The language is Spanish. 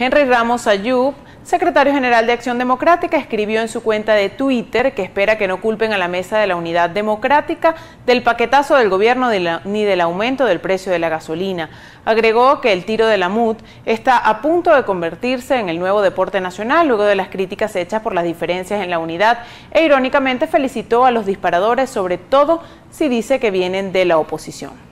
Henry Ramos Ayub, secretario general de Acción Democrática, escribió en su cuenta de Twitter que espera que no culpen a la mesa de la unidad democrática del paquetazo del gobierno ni del aumento del precio de la gasolina. Agregó que el tiro de la mud está a punto de convertirse en el nuevo deporte nacional luego de las críticas hechas por las diferencias en la unidad e irónicamente felicitó a los disparadores, sobre todo si dice que vienen de la oposición.